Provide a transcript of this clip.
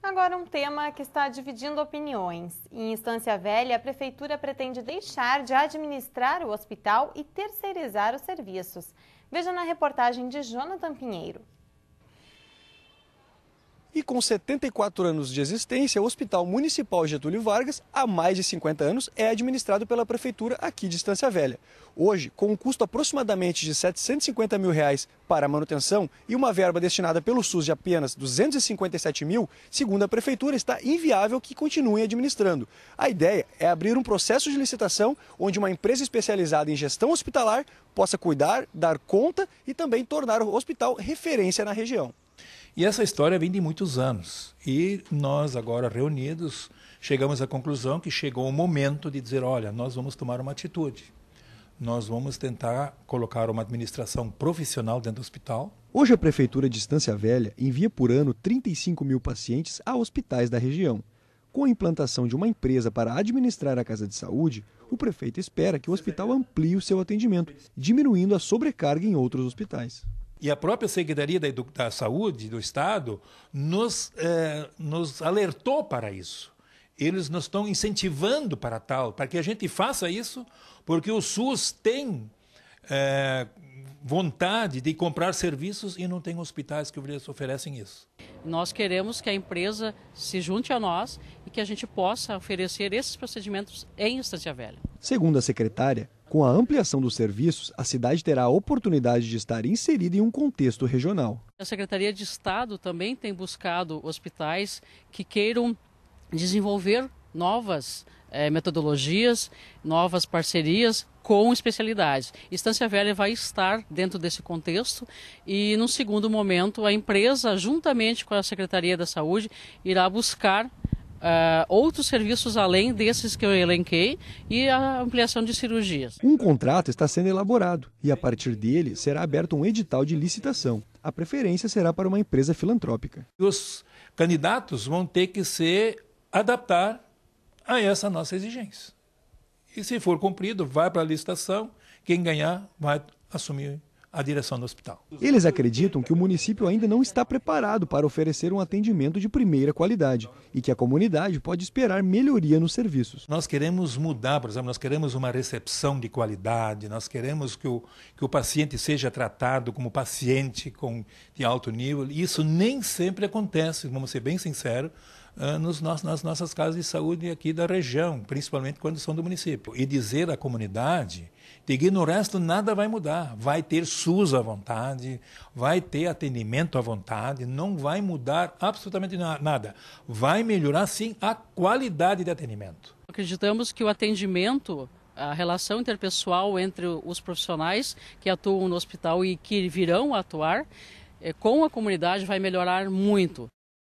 Agora, um tema que está dividindo opiniões. Em Instância Velha, a Prefeitura pretende deixar de administrar o hospital e terceirizar os serviços. Veja na reportagem de Jonathan Pinheiro. E com 74 anos de existência, o Hospital Municipal Getúlio Vargas, há mais de 50 anos, é administrado pela Prefeitura aqui de Estância Velha. Hoje, com um custo aproximadamente de 750 mil reais para a manutenção e uma verba destinada pelo SUS de apenas 257 mil, segundo a Prefeitura, está inviável que continuem administrando. A ideia é abrir um processo de licitação onde uma empresa especializada em gestão hospitalar possa cuidar, dar conta e também tornar o hospital referência na região. E essa história vem de muitos anos. E nós, agora reunidos, chegamos à conclusão que chegou o momento de dizer: olha, nós vamos tomar uma atitude. Nós vamos tentar colocar uma administração profissional dentro do hospital. Hoje, a Prefeitura de Estância Velha envia por ano 35 mil pacientes a hospitais da região. Com a implantação de uma empresa para administrar a casa de saúde, o prefeito espera que o hospital amplie o seu atendimento, diminuindo a sobrecarga em outros hospitais. E a própria Secretaria da, Edu da Saúde do Estado nos, eh, nos alertou para isso. Eles nos estão incentivando para tal, para que a gente faça isso, porque o SUS tem eh, vontade de comprar serviços e não tem hospitais que oferecem isso. Nós queremos que a empresa se junte a nós e que a gente possa oferecer esses procedimentos em Estância Velha. Segundo a secretária, com a ampliação dos serviços, a cidade terá a oportunidade de estar inserida em um contexto regional. A Secretaria de Estado também tem buscado hospitais que queiram desenvolver novas eh, metodologias, novas parcerias com especialidades. Estância Velha vai estar dentro desse contexto e, num segundo momento, a empresa, juntamente com a Secretaria da Saúde, irá buscar Uh, outros serviços além desses que eu elenquei e a ampliação de cirurgias. Um contrato está sendo elaborado e, a partir dele, será aberto um edital de licitação. A preferência será para uma empresa filantrópica. Os candidatos vão ter que se adaptar a essa nossa exigência. E se for cumprido, vai para a licitação, quem ganhar vai assumir a direção do hospital. Eles acreditam que o município ainda não está preparado para oferecer um atendimento de primeira qualidade e que a comunidade pode esperar melhoria nos serviços. Nós queremos mudar, por exemplo, nós queremos uma recepção de qualidade, nós queremos que o, que o paciente seja tratado como paciente com, de alto nível. Isso nem sempre acontece, vamos ser bem sinceros nos, nas, nossas casas de saúde aqui da região, principalmente quando são do município. E dizer à comunidade que no resto nada vai mudar. Vai ter SUS à vontade, vai ter atendimento à vontade, não vai mudar absolutamente nada. Vai melhorar, sim, a qualidade de atendimento. Acreditamos que o atendimento a relação interpessoal entre os profissionais que atuam no hospital e que virão atuar eh, com a comunidade vai melhorar muito.